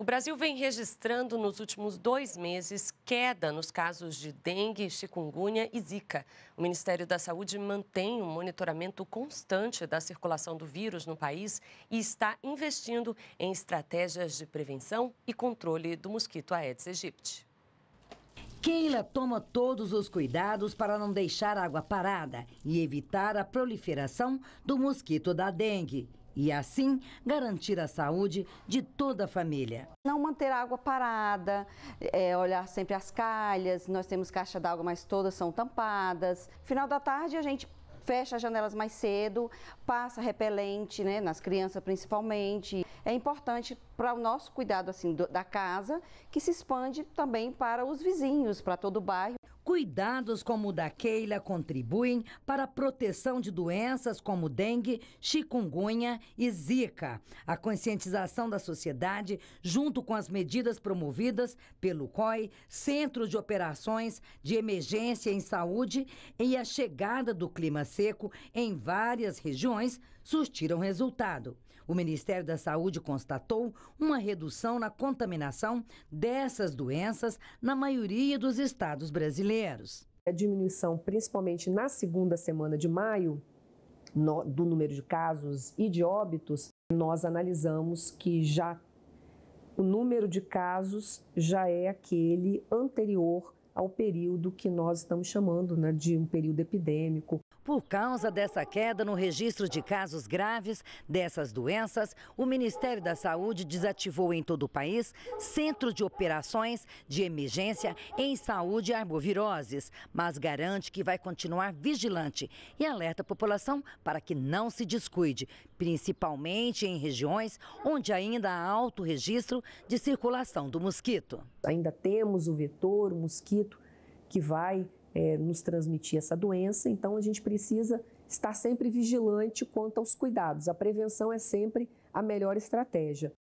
O Brasil vem registrando nos últimos dois meses queda nos casos de dengue, chikungunya e zika. O Ministério da Saúde mantém um monitoramento constante da circulação do vírus no país e está investindo em estratégias de prevenção e controle do mosquito Aedes aegypti. Keila toma todos os cuidados para não deixar água parada e evitar a proliferação do mosquito da dengue e assim garantir a saúde de toda a família. Não manter a água parada, é, olhar sempre as calhas, nós temos caixa d'água, mas todas são tampadas. Final da tarde a gente fecha as janelas mais cedo, passa repelente, né, nas crianças principalmente. É importante para o nosso cuidado assim do, da casa, que se expande também para os vizinhos, para todo o bairro. Cuidados como o da Keila contribuem para a proteção de doenças como dengue, chikungunya e zika. A conscientização da sociedade, junto com as medidas promovidas pelo COI, Centro de Operações de Emergência em Saúde e a chegada do clima seco em várias regiões, surtiram resultado. O Ministério da Saúde constatou uma redução na contaminação dessas doenças na maioria dos estados brasileiros brasileiros. A diminuição, principalmente na segunda semana de maio, no, do número de casos e de óbitos, nós analisamos que já o número de casos já é aquele anterior ao período que nós estamos chamando né, de um período epidêmico, por causa dessa queda no registro de casos graves dessas doenças, o Ministério da Saúde desativou em todo o país centro de operações de emergência em saúde e arboviroses, mas garante que vai continuar vigilante e alerta a população para que não se descuide, principalmente em regiões onde ainda há alto registro de circulação do mosquito. Ainda temos o vetor, o mosquito, que vai é, nos transmitir essa doença, então a gente precisa estar sempre vigilante quanto aos cuidados. A prevenção é sempre a melhor estratégia.